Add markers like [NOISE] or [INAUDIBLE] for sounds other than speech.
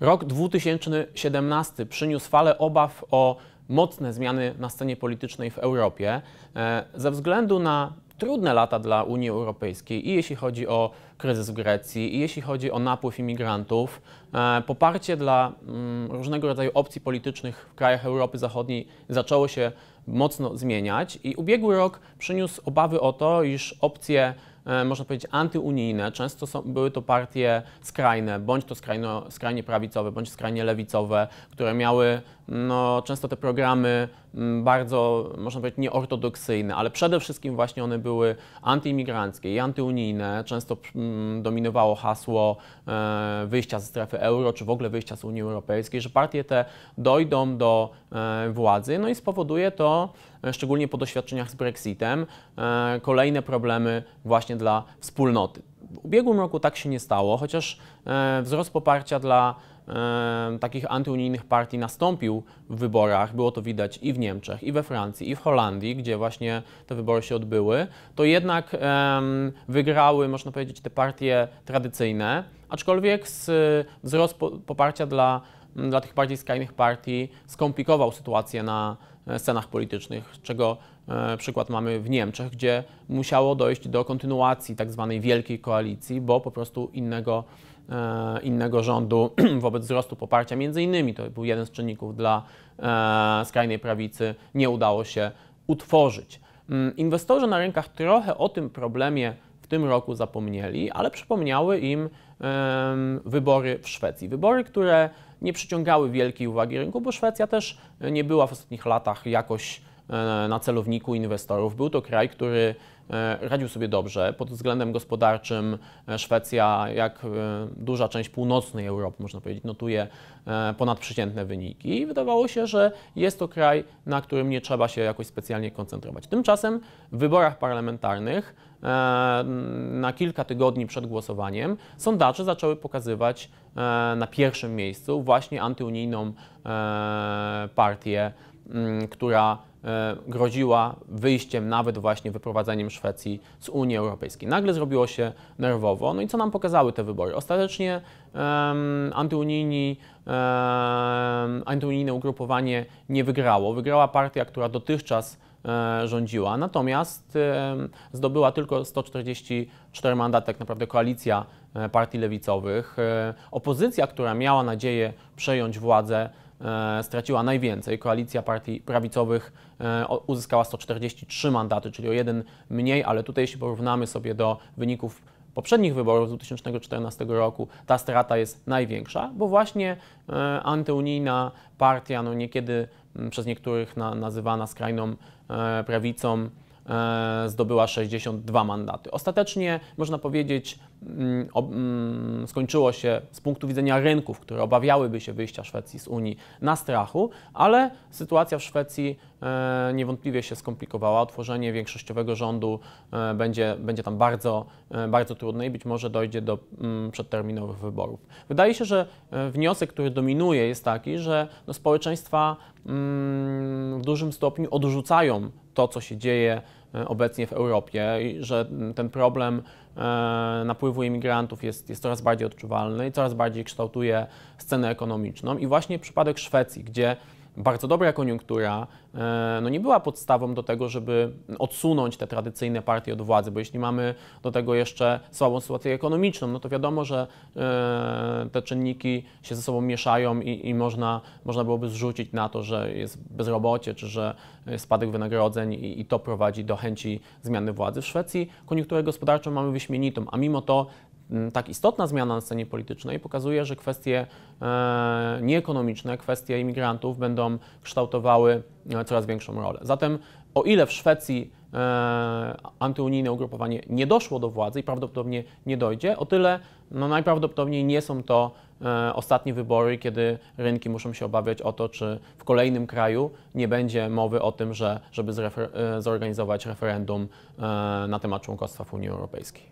Rok 2017 przyniósł falę obaw o mocne zmiany na scenie politycznej w Europie. E, ze względu na trudne lata dla Unii Europejskiej i jeśli chodzi o kryzys w Grecji, i jeśli chodzi o napływ imigrantów, e, poparcie dla mm, różnego rodzaju opcji politycznych w krajach Europy Zachodniej zaczęło się mocno zmieniać i ubiegły rok przyniósł obawy o to, iż opcje E, można powiedzieć, antyunijne. Często są, były to partie skrajne, bądź to skrajno, skrajnie prawicowe, bądź skrajnie lewicowe, które miały no, często te programy Mm, bardzo, można powiedzieć, nieortodoksyjne, ale przede wszystkim właśnie one były antyimigranckie i antyunijne. Często mm, dominowało hasło e, wyjścia ze strefy euro, czy w ogóle wyjścia z Unii Europejskiej, że partie te dojdą do e, władzy, no i spowoduje to, e, szczególnie po doświadczeniach z Brexitem, kolejne problemy właśnie dla wspólnoty. W ubiegłym roku tak się nie stało, chociaż wzrost poparcia dla takich antyunijnych partii nastąpił w wyborach, było to widać i w Niemczech, i we Francji, i w Holandii, gdzie właśnie te wybory się odbyły, to jednak wygrały, można powiedzieć, te partie tradycyjne, aczkolwiek z, wzrost poparcia dla Mm, dla tych bardziej skrajnych partii skomplikował sytuację na e, scenach politycznych, czego e, przykład mamy w Niemczech, gdzie musiało dojść do kontynuacji tak zwanej wielkiej koalicji, bo po prostu innego, e, innego rządu [CLEARS THROAT] wobec wzrostu poparcia, między innymi to był jeden z czynników dla skrajnej prawicy, nie udało się utworzyć. Mm, inwestorzy na rynkach trochę o tym problemie tym roku zapomnieli, ale przypomniały im wybory w Szwecji. Wybory, które nie przyciągały wielkiej uwagi rynku, bo Szwecja też nie była w ostatnich latach jakoś na celowniku inwestorów. Był to kraj, który e, radził sobie dobrze. Pod względem gospodarczym e, Szwecja, jak e, duża część północnej Europy, można powiedzieć, notuje ponadprzeciętne wyniki i wydawało się, że jest to kraj, na którym nie trzeba się jakoś specjalnie koncentrować. Tymczasem w wyborach parlamentarnych na kilka tygodni przed głosowaniem sondaże zaczęły pokazywać na pierwszym miejscu właśnie antyunijną partię Mm, która e, groziła wyjściem, nawet właśnie wyprowadzeniem Szwecji z Unii Europejskiej. Nagle zrobiło się nerwowo. No i co nam pokazały te wybory? Ostatecznie um, antyunijni, um, antyunijne ugrupowanie nie wygrało. Wygrała partia, która dotychczas e, rządziła, natomiast zdobyła tylko 144 mandaty, tak naprawdę koalicja e, partii lewicowych. Opozycja, która miała nadzieję przejąć władzę, E, straciła najwięcej. Koalicja partii prawicowych e, uzyskała 143 mandaty, czyli o jeden mniej, ale tutaj jeśli porównamy sobie do wyników poprzednich wyborów z 2014 roku ta strata jest największa, bo właśnie e, antyunijna partia, no niekiedy przez niektórych na, nazywana skrajną prawicą, zdobyła 62 mandaty. Ostatecznie można powiedzieć, Mm, mm, skończyło się z punktu widzenia rynków, które obawiałyby się wyjścia Szwecji z Unii na strachu, ale sytuacja w Szwecji e, niewątpliwie się skomplikowała. Otworzenie większościowego rządu e, będzie, będzie tam bardzo, e, bardzo trudne i być może dojdzie do mm, przedterminowych wyborów. Wydaje się, że wniosek, który dominuje, jest taki, że no społeczeństwa w dużym stopniu odrzucają to, co się dzieje E, obecnie w Europie, że ten problem e, napływu imigrantów jest, jest coraz bardziej odczuwalny i coraz bardziej kształtuje scenę ekonomiczną. I właśnie przypadek Szwecji, gdzie bardzo dobra koniunktura e, no nie była podstawą do tego, żeby odsunąć te tradycyjne partie od władzy, bo jeśli mamy do tego jeszcze słabą sytuację ekonomiczną, no to wiadomo, że e, te czynniki się ze sobą mieszają i, i można, można byłoby zrzucić na to, że jest bezrobocie, czy że spadek wynagrodzeń i, i to prowadzi do chęci zmiany władzy. W Szwecji koniunkturę gospodarczą mamy wyśmienitą, a mimo to tak istotna zmiana na scenie politycznej pokazuje, że kwestie e, nieekonomiczne, kwestie imigrantów będą kształtowały e, coraz większą rolę. Zatem o ile w Szwecji e, antyunijne ugrupowanie nie doszło do władzy i prawdopodobnie nie dojdzie, o tyle no, najprawdopodobniej nie są to ostatnie wybory, kiedy rynki muszą się obawiać o to, czy w kolejnym kraju nie będzie mowy o tym, że żeby zorganizować referendum na temat członkostwa w Unii Europejskiej.